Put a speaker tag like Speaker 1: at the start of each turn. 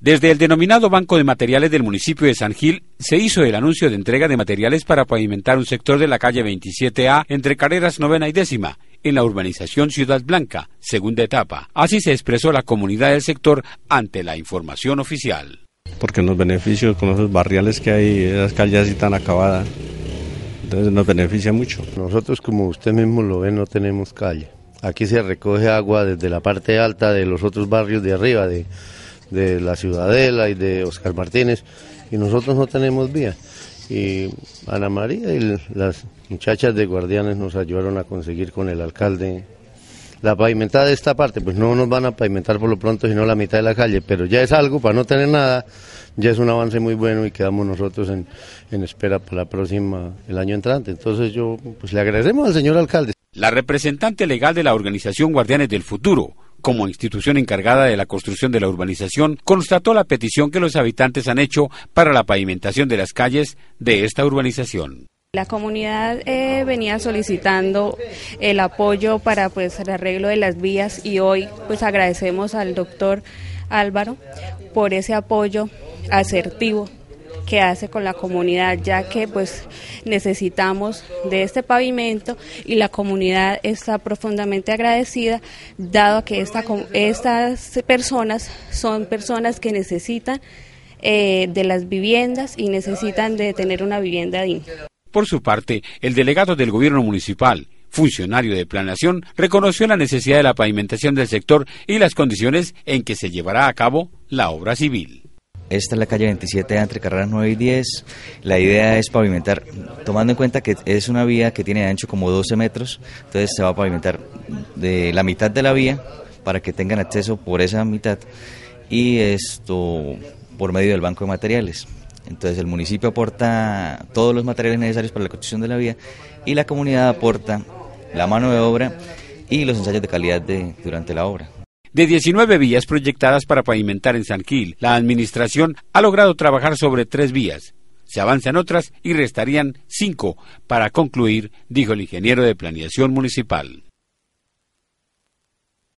Speaker 1: Desde el denominado Banco de Materiales del municipio de San Gil se hizo el anuncio de entrega de materiales para pavimentar un sector de la calle 27A entre carreras novena y décima en la urbanización Ciudad Blanca, segunda etapa. Así se expresó la comunidad del sector ante la información oficial.
Speaker 2: Porque nos beneficia con esos barriales que hay, esas calles así tan acabadas. Entonces nos beneficia mucho. Nosotros, como usted mismo lo ve, no tenemos calle. Aquí se recoge agua desde la parte alta de los otros barrios de arriba, de de la Ciudadela y de Oscar Martínez, y nosotros no tenemos vía. Y Ana María y las muchachas de Guardianes nos ayudaron a conseguir con el alcalde la pavimentada de esta parte, pues no nos van a pavimentar por lo pronto, sino la mitad de la calle, pero ya es algo, para no tener nada, ya es un avance muy bueno y quedamos nosotros en, espera para la próxima, el año entrante. Entonces yo, pues le agradecemos al señor alcalde. La representante
Speaker 1: legal de la organización Guardianes del Futuro, como institución encargada de la construcción de la urbanización, constató la petición que los habitantes han hecho para la pavimentación de las calles de esta urbanización.
Speaker 3: La comunidad eh, venía solicitando el apoyo para pues, el arreglo de las vías y hoy pues agradecemos al doctor Álvaro por ese apoyo asertivo que hace con la comunidad, ya que pues necesitamos de este pavimento y la comunidad está profundamente agradecida, dado que estas personas son personas que necesitan eh, de las viviendas y necesitan de tener una vivienda digna.
Speaker 1: Por su parte, el delegado del gobierno municipal, funcionario de Planación, reconoció la necesidad de la pavimentación del sector y las condiciones en que se llevará a cabo
Speaker 4: la obra civil. Esta es la calle 27 entre carreras 9 y 10. La idea es pavimentar, tomando en cuenta que es una vía que tiene de ancho como 12 metros, entonces se va a pavimentar de la mitad de la vía para que tengan acceso por esa mitad y esto por medio del banco de materiales. Entonces el municipio aporta todos los materiales necesarios para la construcción de la vía y la comunidad aporta la mano de obra y los ensayos de calidad durante la obra. De 19 vías proyectadas para pavimentar
Speaker 1: en Sanquil, la administración ha logrado trabajar sobre tres vías. Se avanzan otras y restarían cinco para concluir, dijo el ingeniero de planeación municipal.